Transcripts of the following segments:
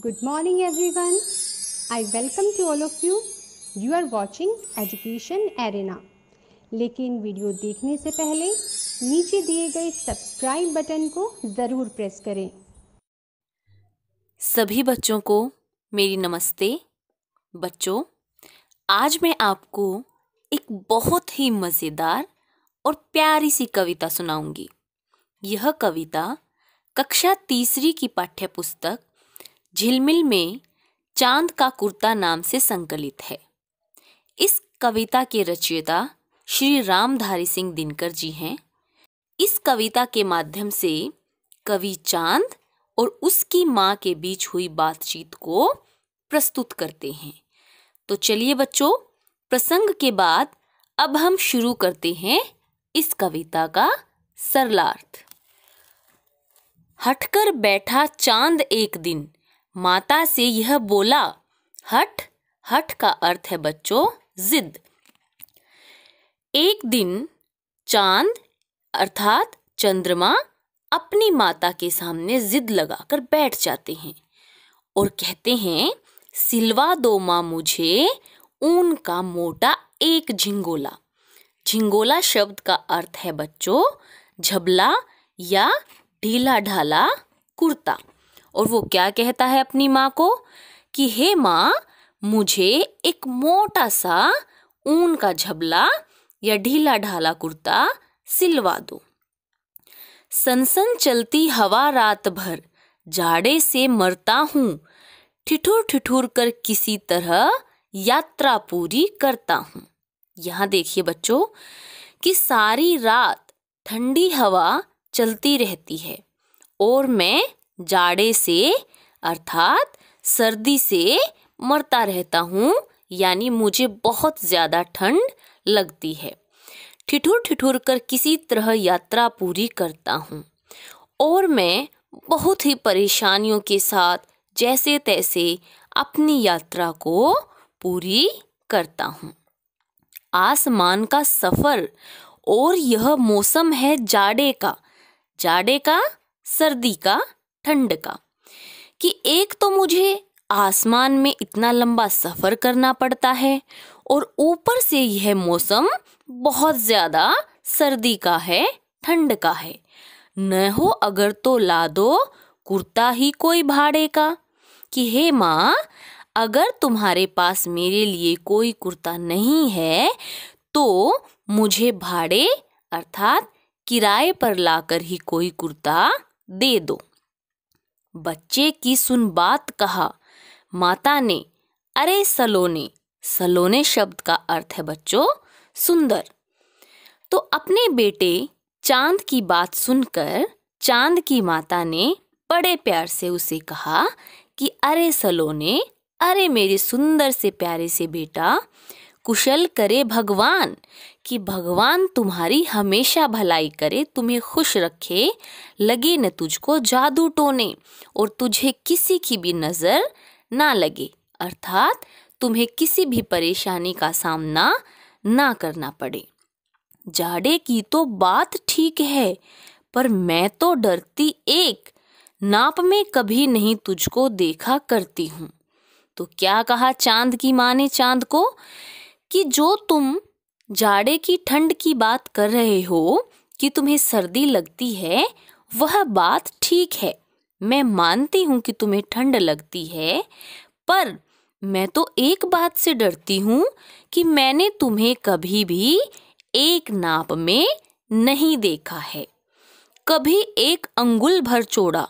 Good morning everyone. I welcome to all of you. You are watching Education Arena. लेकिन video देखने से पहले नीचे दिए गए सब्सक्राइब बटन को ज़रूर प्रेस करें सभी बच्चों को मेरी नमस्ते बच्चों आज मैं आपको एक बहुत ही मज़ेदार और प्यारी सी कविता सुनाऊंगी यह कविता कक्षा तीसरी की पाठ्यपुस्तक झिलमिल में चांद का कुर्ता नाम से संकलित है इस कविता के रचयिता श्री रामधारी सिंह दिनकर जी हैं इस कविता के माध्यम से कवि चांद और उसकी माँ के बीच हुई बातचीत को प्रस्तुत करते हैं तो चलिए बच्चों प्रसंग के बाद अब हम शुरू करते हैं इस कविता का सरलार्थ हटकर बैठा चांद एक दिन माता से यह बोला हट हट का अर्थ है बच्चों जिद एक दिन चांद अर्थात चंद्रमा अपनी माता के सामने जिद लगाकर बैठ जाते हैं और कहते हैं सिलवा दो माँ मुझे ऊन का मोटा एक झिंगोला झिंगोला शब्द का अर्थ है बच्चों झबला या ढीला ढाला कुर्ता और वो क्या कहता है अपनी माँ को कि हे माँ मुझे एक मोटा सा ऊन का झबला या ढीला ढाला कुर्ता सिलवा दो सनसन चलती हवा रात भर जाड़े से मरता हूँ ठिठुर ठिठुर कर किसी तरह यात्रा पूरी करता हूँ यहाँ देखिए बच्चों कि सारी रात ठंडी हवा चलती रहती है और मैं जाड़े से अर्थात सर्दी से मरता रहता हूँ यानी मुझे बहुत ज़्यादा ठंड लगती है ठिठुर ठिठुर कर किसी तरह यात्रा पूरी करता हूँ और मैं बहुत ही परेशानियों के साथ जैसे तैसे अपनी यात्रा को पूरी करता हूँ आसमान का सफ़र और यह मौसम है जाड़े का जाड़े का सर्दी का ठंड का कि एक तो मुझे आसमान में इतना लंबा सफ़र करना पड़ता है और ऊपर से यह मौसम बहुत ज़्यादा सर्दी का है ठंड का है न हो अगर तो ला दो कुर्ता ही कोई भाड़े का कि हे माँ अगर तुम्हारे पास मेरे लिए कोई कुर्ता नहीं है तो मुझे भाड़े अर्थात किराए पर लाकर ही कोई कुर्ता दे दो बच्चे की सुन बात कहा माता ने अरे सलोने सलोने शब्द का अर्थ है बच्चों सुंदर तो अपने बेटे चांद की बात सुनकर चांद की माता ने बड़े प्यार से उसे कहा कि अरे सलोने अरे मेरे सुंदर से प्यारे से बेटा कुशल करे भगवान कि भगवान तुम्हारी हमेशा भलाई करे तुम्हें खुश रखे लगे न तुझको जादू टोने और तुझे किसी की भी नज़र ना लगे अर्थात तुम्हें किसी भी परेशानी का सामना ना करना पड़े जाड़े की तो बात ठीक है पर मैं तो डरती एक नाप में कभी नहीं तुझको देखा करती हूँ तो क्या कहा चांद की माँ ने चांद को कि जो तुम जाड़े की ठंड की बात कर रहे हो कि तुम्हें सर्दी लगती है वह बात ठीक है मैं मानती हूँ कि तुम्हें ठंड लगती है पर मैं तो एक बात से डरती हूँ कि मैंने तुम्हें कभी भी एक नाप में नहीं देखा है कभी एक अंगुल भर चौड़ा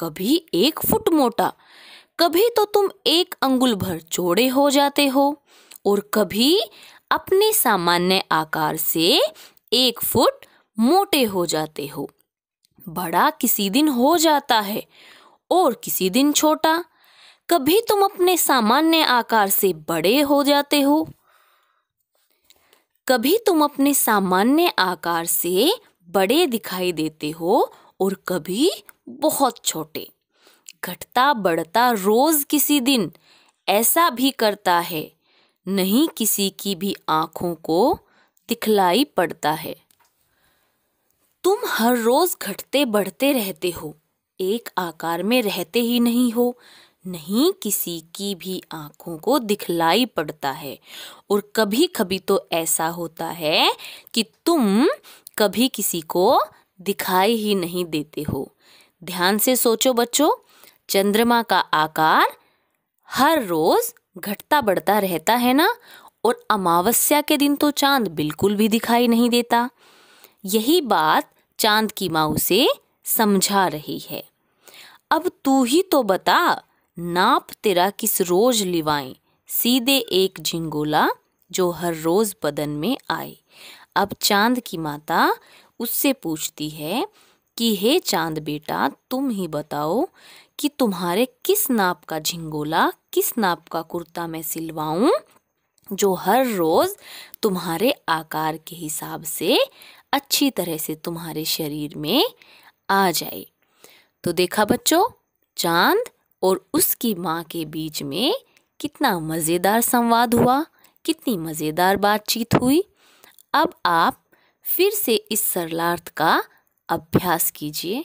कभी एक फुट मोटा कभी तो तुम एक अंगुल भर चौड़े हो जाते हो और कभी अपने सामान्य आकार से एक फुट मोटे हो जाते हो बड़ा किसी दिन हो जाता है और किसी दिन छोटा कभी तुम अपने सामान्य आकार से बड़े हो जाते हो कभी तुम अपने सामान्य आकार से बड़े दिखाई देते हो और कभी बहुत छोटे घटता बढ़ता रोज किसी दिन ऐसा भी करता है नहीं किसी की भी आँखों को दिखलाई पड़ता है तुम हर रोज घटते बढ़ते रहते हो एक आकार में रहते ही नहीं हो नहीं किसी की भी आंखों को दिखलाई पड़ता है और कभी कभी तो ऐसा होता है कि तुम कभी किसी को दिखाई ही नहीं देते हो ध्यान से सोचो बच्चों चंद्रमा का आकार हर रोज घटता बढ़ता रहता है ना और अमावस्या के दिन तो चांद बिल्कुल भी दिखाई नहीं देता यही बात चांद की माँ उसे समझा रही है अब तू ही तो बता नाप तेरा किस रोज लिवाएं सीधे एक झिंगोला जो हर रोज बदन में आए अब चांद की माता उससे पूछती है कि हे चांद बेटा तुम ही बताओ कि तुम्हारे किस नाप का झिंगोला किस नाप का कुर्ता मैं सिलवाऊं जो हर रोज़ तुम्हारे आकार के हिसाब से अच्छी तरह से तुम्हारे शरीर में आ जाए तो देखा बच्चों चांद और उसकी माँ के बीच में कितना मज़ेदार संवाद हुआ कितनी मज़ेदार बातचीत हुई अब आप फिर से इस सरलार्थ का अभ्यास कीजिए